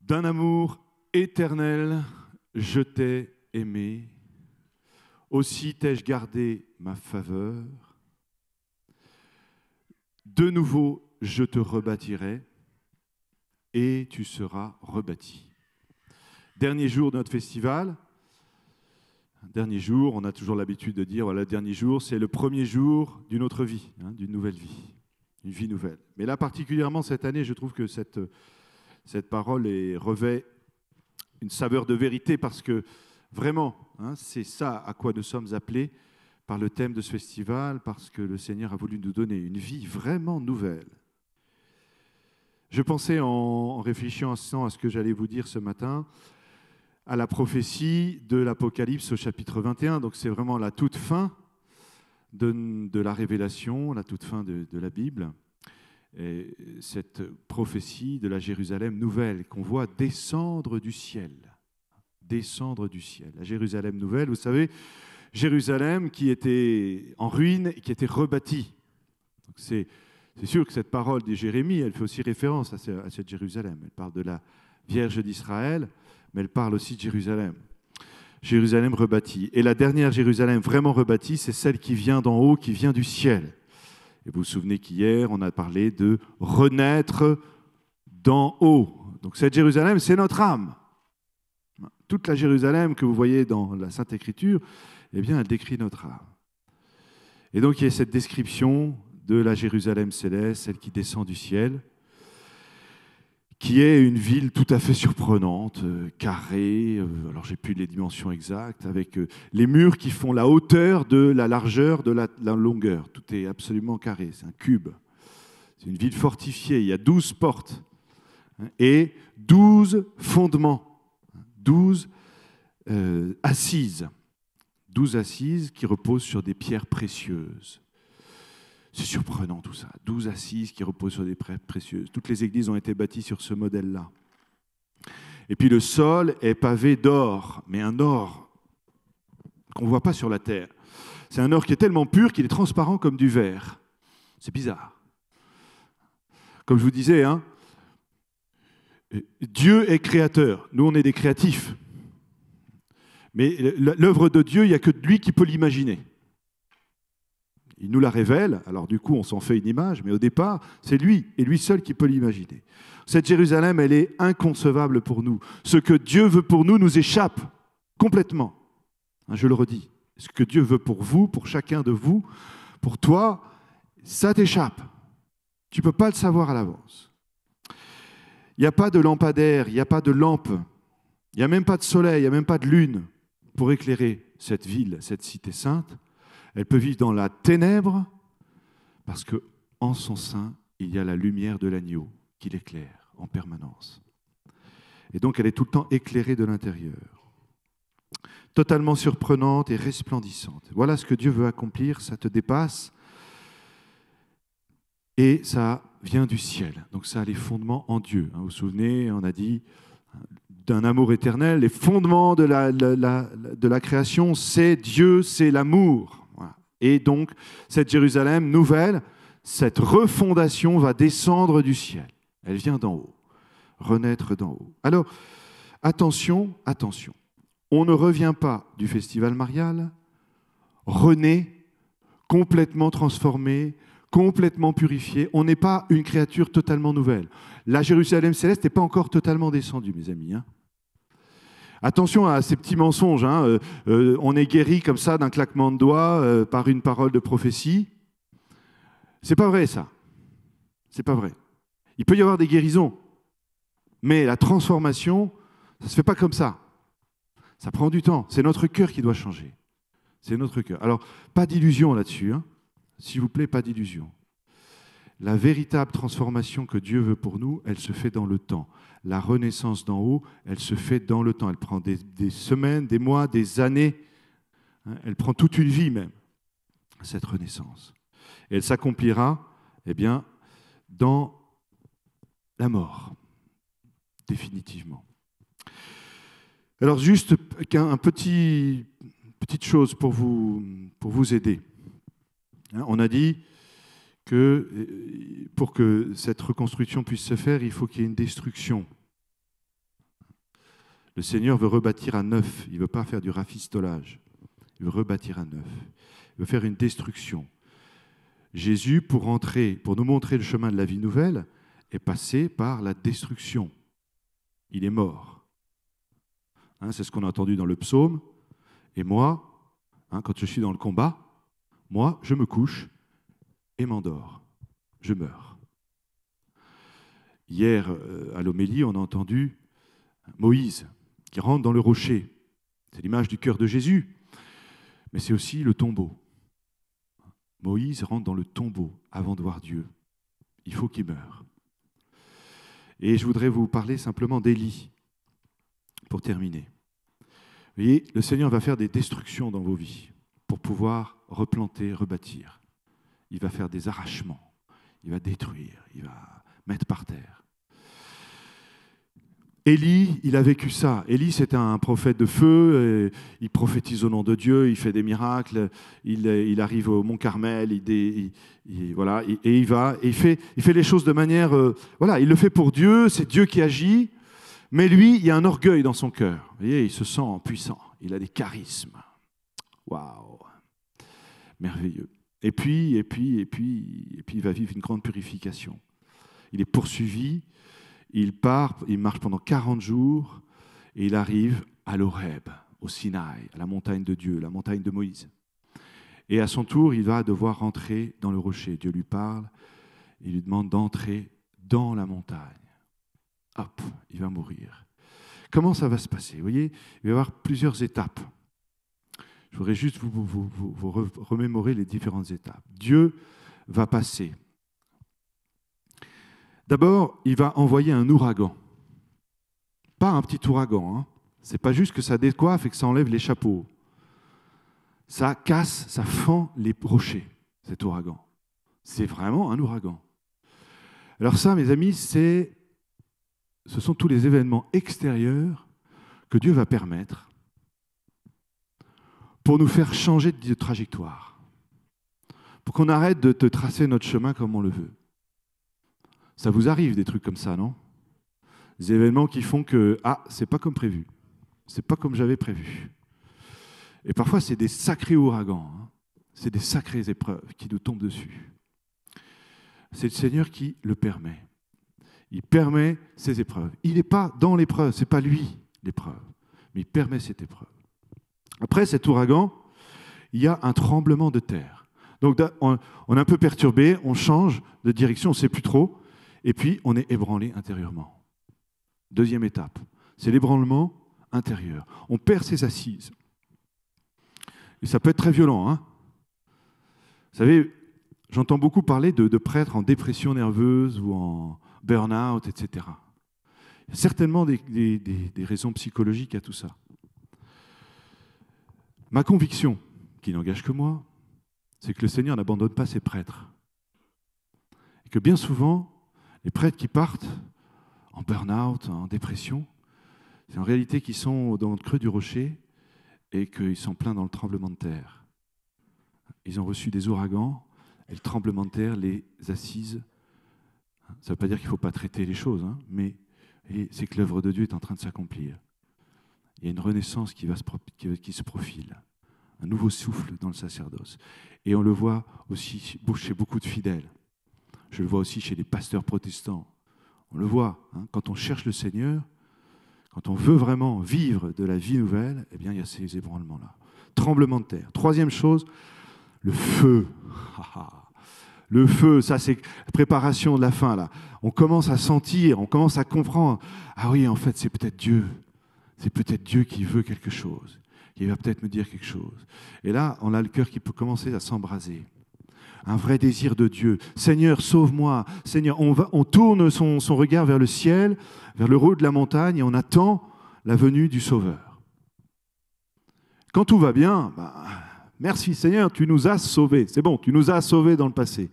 D'un amour éternel, je t'ai aimé. Aussi t'ai-je gardé ma faveur. De nouveau, je te rebâtirai et tu seras rebâti. Dernier jour de notre festival. Dernier jour, on a toujours l'habitude de dire, voilà, dernier jour, c'est le premier jour d'une autre vie, hein, d'une nouvelle vie, une vie nouvelle. Mais là, particulièrement cette année, je trouve que cette, cette parole est, revêt une saveur de vérité parce que vraiment, hein, c'est ça à quoi nous sommes appelés par le thème de ce festival, parce que le Seigneur a voulu nous donner une vie vraiment nouvelle. Je pensais en réfléchissant à ce que j'allais vous dire ce matin, à la prophétie de l'Apocalypse au chapitre 21, donc c'est vraiment la toute fin de, la révélation, la toute fin de la Bible cette prophétie de la Jérusalem nouvelle qu'on voit descendre du ciel. Descendre du ciel. La Jérusalem nouvelle, vous savez, Jérusalem qui était en ruine et qui était rebâtie. C'est sûr que cette parole de Jérémie, elle fait aussi référence à, à cette Jérusalem. Elle parle de la Vierge d'Israël, mais elle parle aussi de Jérusalem. Jérusalem rebâtie. Et la dernière Jérusalem vraiment rebâtie, c'est celle qui vient d'en haut, qui vient du ciel. Et vous vous souvenez qu'hier, on a parlé de renaître d'en haut. Donc cette Jérusalem, c'est notre âme. Toute la Jérusalem que vous voyez dans la Sainte Écriture, eh bien, elle décrit notre âme. Et donc il y a cette description de la Jérusalem céleste, celle qui descend du ciel, qui est une ville tout à fait surprenante, euh, carrée, euh, alors j'ai plus les dimensions exactes, avec euh, les murs qui font la hauteur de la largeur de la, longueur. Tout est absolument carré, c'est un cube. C'est une ville fortifiée, il y a 12 portes hein, et 12 fondements, 12 assises, 12 assises qui reposent sur des pierres précieuses. C'est surprenant tout ça. Douze assises qui reposent sur des prêtres précieuses. Toutes les églises ont été bâties sur ce modèle-là. Et puis le sol est pavé d'or, mais un or qu'on ne voit pas sur la terre. C'est un or qui est tellement pur qu'il est transparent comme du verre. C'est bizarre. Comme je vous disais, hein, Dieu est créateur. Nous, on est des créatifs. Mais l'œuvre de Dieu, il n'y a que lui qui peut l'imaginer il nous la révèle, alors du coup on s'en fait une image, mais au départ c'est lui et lui seul qui peut l'imaginer. Cette Jérusalem, elle est inconcevable pour nous. Ce que Dieu veut pour nous nous échappe complètement. Hein, je le redis, ce que Dieu veut pour vous, pour chacun de vous, pour toi, ça t'échappe. Tu ne peux pas le savoir à l'avance. Il n'y a pas de lampadaire, il n'y a pas de lampe, il n'y a même pas de soleil, il n'y a même pas de lune pour éclairer cette ville, cette cité sainte. Elle peut vivre dans la ténèbre parce que en son sein, il y a la lumière de l'agneau qui l'éclaire en permanence. Et donc elle est tout le temps éclairée de l'intérieur. Totalement surprenante et resplendissante. Voilà ce que Dieu veut accomplir, ça te dépasse. Et ça vient du ciel. Donc ça a les fondements en Dieu. Hein, vous vous souvenez, on a dit d'un amour éternel, les fondements de la création, c'est Dieu, c'est l'amour. Et donc, cette Jérusalem nouvelle, cette refondation va descendre du ciel. Elle vient d'en haut, renaître d'en haut. Alors, attention, attention. On ne revient pas du festival marial, renaît, complètement transformé, complètement purifié. On n'est pas une créature totalement nouvelle. La Jérusalem céleste n'est pas encore totalement descendue, mes amis. Hein. Attention à ces petits mensonges. Hein. Euh, euh, on est guéri comme ça d'un claquement de doigts euh, par une parole de prophétie. C'est pas vrai ça. C'est pas vrai. Il peut y avoir des guérisons, mais la transformation, ça se fait pas comme ça. Ça prend du temps. C'est notre cœur qui doit changer. C'est notre cœur. Alors, pas d'illusion là-dessus. Hein. S'il vous plaît, pas d'illusion. La véritable transformation que Dieu veut pour nous, elle se fait dans le temps. La renaissance d'en haut, elle se fait dans le temps. Elle prend des, semaines, des mois, des années. Hein, elle prend toute une vie même, cette renaissance. Et elle s'accomplira, eh bien, dans la mort, définitivement. Alors juste un petit, petite chose pour vous, pour vous aider. Hein, on a dit, que euh, pour que cette reconstruction puisse se faire, il faut qu'il y ait une destruction. Le Seigneur veut rebâtir à neuf, il ne veut pas faire du rafistolage, il veut rebâtir à neuf, il veut faire une destruction. Jésus, pour, entrer, pour nous montrer le chemin de la vie nouvelle, est passé par la destruction. Il est mort. Hein, c'est ce qu'on a entendu dans le psaume. Et moi, hein, quand je suis dans le combat, moi, je me couche et m'endors. Je meurs. Hier, euh, à l'homélie, on a entendu Moïse qui rentre dans le rocher. C'est l'image du cœur de Jésus, mais c'est aussi le tombeau. Moïse rentre dans le tombeau avant de voir Dieu. Il faut qu'il meure. Et je voudrais vous parler simplement d'Élie pour terminer. Vous voyez, le Seigneur va faire des destructions dans vos vies pour pouvoir replanter, rebâtir il va faire des arrachements, il va détruire, il va mettre par terre. Élie, il a vécu ça. Élie, c'est un prophète de feu, il prophétise au nom de Dieu, il fait des miracles, il, arrive au Mont Carmel, voilà, et, il va, et il fait, il fait les choses de manière, euh, voilà, il le fait pour Dieu, c'est Dieu qui agit, mais lui, il y a un orgueil dans son cœur. Vous voyez, il se sent puissant, il a des charismes. Waouh, merveilleux. Et puis, et puis, et puis, et puis, il va vivre une grande purification. Il est poursuivi, il part, il marche pendant 40 jours, et il arrive à l'Horeb, au Sinaï, à la montagne de Dieu, la montagne de Moïse. Et à son tour, il va devoir rentrer dans le rocher. Dieu lui parle, il lui demande d'entrer dans la montagne. Hop, il va mourir. Comment ça va se passer Vous voyez, il va y avoir plusieurs étapes. Je voudrais juste vous, remémorer les différentes étapes. Dieu va passer. D'abord, il va envoyer un ouragan. Pas un petit ouragan. Hein. C'est pas juste que ça décoiffe et que ça enlève les chapeaux. Ça casse, ça fend les rochers, cet ouragan. C'est vraiment un ouragan. Alors ça, mes amis, c'est, ce sont tous les événements extérieurs que Dieu va permettre pour nous faire changer de trajectoire, pour qu'on arrête de, te tracer notre chemin comme on le veut. Ça vous arrive des trucs comme ça, non Des événements qui font que ah, c'est pas comme prévu, c'est pas comme j'avais prévu. Et parfois, c'est des sacrés ouragans, hein. c'est des sacrées épreuves qui nous tombent dessus. C'est le Seigneur qui le permet. Il permet ces épreuves. Il n'est pas dans l'épreuve, c'est pas lui l'épreuve, mais il permet cette épreuve. Après cet ouragan, il y a un tremblement de terre. Donc on, est un peu perturbé, on change de direction, on ne sait plus trop, et puis on est ébranlé intérieurement. Deuxième étape, c'est l'ébranlement intérieur. On perd ses assises. Et ça peut être très violent. Hein Vous savez, j'entends beaucoup parler de, prêtres en dépression nerveuse ou en burn-out, etc. Il y a certainement des raisons psychologiques à tout ça. Ma conviction, qui n'engage que moi, c'est que le Seigneur n'abandonne pas ses prêtres. Et que bien souvent, les prêtres qui partent en burn-out, en dépression, c'est en réalité qu'ils sont dans le creux du rocher et qu'ils sont pleins dans le tremblement de terre. Ils ont reçu des ouragans et le tremblement de terre les assise. Ça ne veut pas dire qu'il ne faut pas traiter les choses, hein, mais c'est que l'œuvre de Dieu est en train de s'accomplir. Il y a une renaissance qui, se, profile, un nouveau souffle dans le sacerdoce. Et on le voit aussi chez beaucoup de fidèles. Je le vois aussi chez les pasteurs protestants. On le voit, hein. quand on cherche le Seigneur, quand on veut vraiment vivre de la vie nouvelle, eh bien, il y a ces ébranlements-là. Tremblement de terre. Troisième chose, le feu. le feu, ça c'est préparation de la fin là. On commence à sentir, on commence à comprendre. Ah oui, en fait, c'est peut-être Dieu c'est peut-être Dieu qui veut quelque chose. qui va peut-être me dire quelque chose. Et là, on a le cœur qui peut commencer à s'embraser. Un vrai désir de Dieu. Seigneur, sauve-moi. Seigneur, on, va, on tourne son, regard vers le ciel, vers le haut de la montagne, et on attend la venue du Sauveur. Quand tout va bien, bah, merci Seigneur, tu nous as sauvés. C'est bon, tu nous as sauvés dans le passé.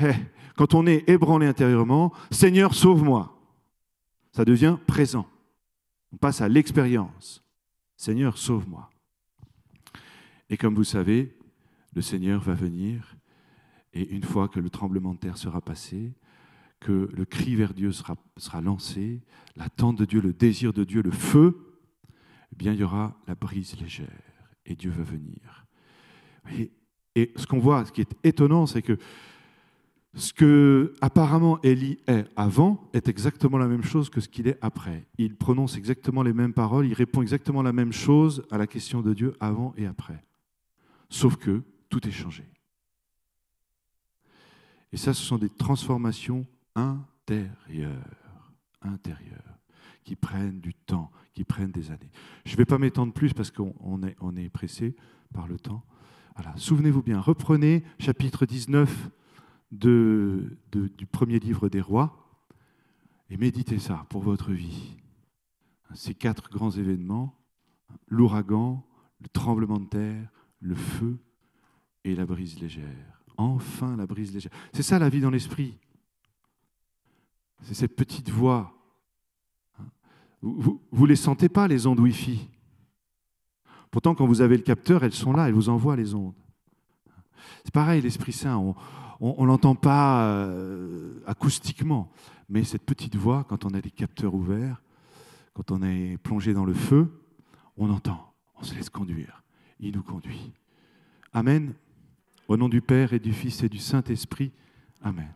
Eh, quand on est ébranlé intérieurement, Seigneur, sauve-moi. Ça devient présent. On passe à l'expérience. Seigneur, sauve-moi. Et comme vous savez, le Seigneur va venir, et une fois que le tremblement de terre sera passé, que le cri vers Dieu sera, sera lancé, l'attente de Dieu, le désir de Dieu, le feu, eh bien il y aura la brise légère, et Dieu va venir. et ce qu'on voit, ce qui est étonnant, c'est que ce que apparemment Élie est avant est exactement la même chose que ce qu'il est après. Il prononce exactement les mêmes paroles, il répond exactement la même chose à la question de Dieu avant et après. Sauf que tout est changé. Et ça, ce sont des transformations intérieures, intérieures, qui prennent du temps, qui prennent des années. Je ne vais pas m'étendre plus parce qu'on est, pressé par le temps. Souvenez-vous bien, reprenez chapitre 19 de, du premier livre des rois et méditez ça pour votre vie. Ces quatre grands événements, l'ouragan, le tremblement de terre, le feu et la brise légère. Enfin la brise légère. C'est ça la vie dans l'esprit. C'est cette petite voix. Vous ne les sentez pas, les ondes Wi-Fi. Pourtant, quand vous avez le capteur, elles sont là, elles vous envoient les ondes. C'est pareil, l'Esprit Saint, on, on ne l'entend pas euh, acoustiquement, mais cette petite voix, quand on a des capteurs ouverts, quand on est plongé dans le feu, on entend, on se laisse conduire. Il nous conduit. Amen. Au nom du Père et du Fils et du Saint-Esprit. Amen.